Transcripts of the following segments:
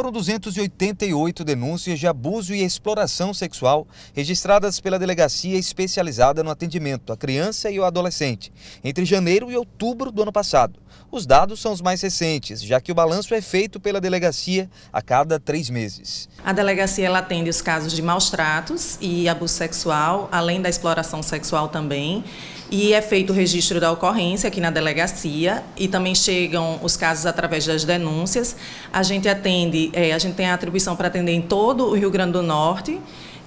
foram 288 denúncias de abuso e exploração sexual registradas pela delegacia especializada no atendimento à criança e ao adolescente entre janeiro e outubro do ano passado. Os dados são os mais recentes, já que o balanço é feito pela delegacia a cada três meses. A delegacia ela atende os casos de maus tratos e abuso sexual, além da exploração sexual também. E é feito o registro da ocorrência aqui na delegacia e também chegam os casos através das denúncias. A gente atende é, a gente tem a atribuição para atender em todo o Rio Grande do Norte.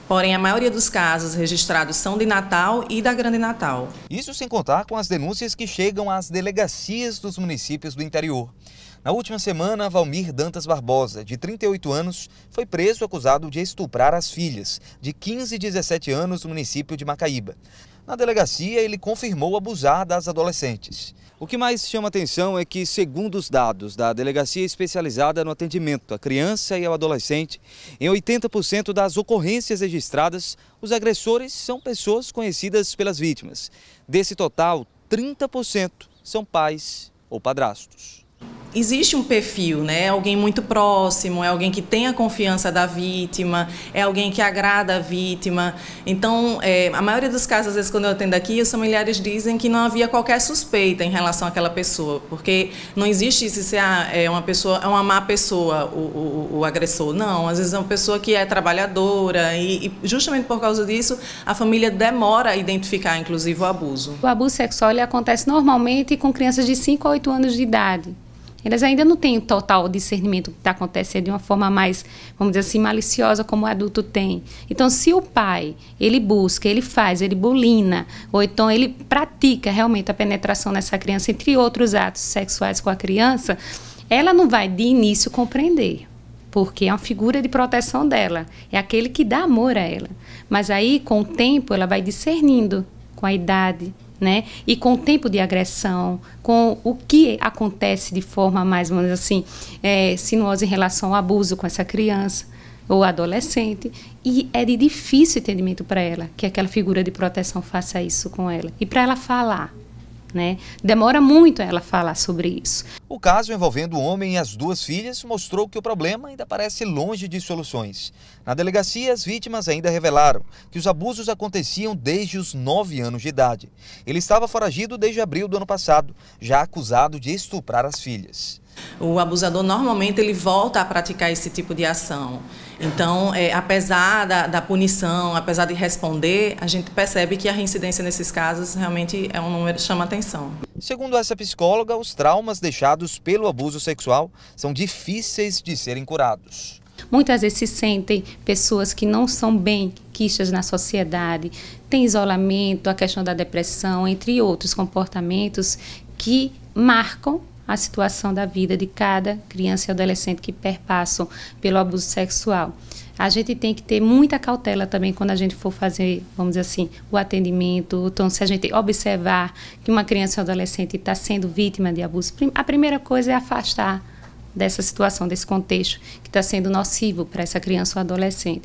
Porém, a maioria dos casos registrados são de Natal e da Grande Natal. Isso sem contar com as denúncias que chegam às delegacias dos municípios do interior. Na última semana, Valmir Dantas Barbosa, de 38 anos, foi preso acusado de estuprar as filhas, de 15 e 17 anos, no município de Macaíba. Na delegacia, ele confirmou abusar das adolescentes. O que mais chama atenção é que, segundo os dados da Delegacia Especializada no Atendimento à Criança e ao Adolescente, em 80% das ocorrências registradas, os agressores são pessoas conhecidas pelas vítimas. Desse total, 30% são pais ou padrastos existe um perfil, né? É alguém muito próximo, é alguém que tem a confiança da vítima, é alguém que agrada a vítima. Então, é, a maioria dos casos, às vezes, quando eu atendo aqui, os familiares dizem que não havia qualquer suspeita em relação àquela pessoa, porque não existe se ah, é uma pessoa, é uma má pessoa o, o, o, agressor. Não, às vezes é uma pessoa que é trabalhadora e, e, justamente por causa disso a família demora a identificar, inclusive, o abuso. O abuso sexual ele acontece normalmente com crianças de 5 a 8 anos de idade. Elas ainda não têm total discernimento do que está acontecendo de uma forma mais, vamos dizer assim, maliciosa como o adulto tem. Então, se o pai, ele busca, ele faz, ele bulina, ou então ele pratica realmente a penetração nessa criança, entre outros atos sexuais com a criança, ela não vai de início compreender porque é uma figura de proteção dela, é aquele que dá amor a ela. Mas aí, com o tempo, ela vai discernindo com a idade, né? E com o tempo de agressão, com o que acontece de forma mais, ou menos assim, é, sinuosa em relação ao abuso com essa criança ou adolescente e é de difícil entendimento para ela que aquela figura de proteção faça isso com ela e para ela falar né? Demora muito ela falar sobre isso. O caso envolvendo o homem e as duas filhas mostrou que o problema ainda parece longe de soluções. Na delegacia, as vítimas ainda revelaram que os abusos aconteciam desde os 9 anos de idade. Ele estava foragido desde abril do ano passado, já acusado de estuprar as filhas. O abusador normalmente ele volta a praticar esse tipo de ação. Então, é, apesar da, da, punição, apesar de responder, a gente percebe que a reincidência nesses casos realmente é um número que chama atenção. Segundo essa psicóloga, os traumas deixados pelo abuso sexual são difíceis de serem curados. Muitas vezes se sentem pessoas que não são bem quistas na sociedade, tem isolamento, a questão da depressão, entre outros comportamentos que marcam a situação da vida de cada criança e adolescente que perpassam pelo abuso sexual. A gente tem que ter muita cautela também quando a gente for fazer, vamos dizer assim, o atendimento. Então, se a gente observar que uma criança ou adolescente está sendo vítima de abuso, a primeira coisa é afastar dessa situação, desse contexto que está sendo nocivo para essa criança ou adolescente.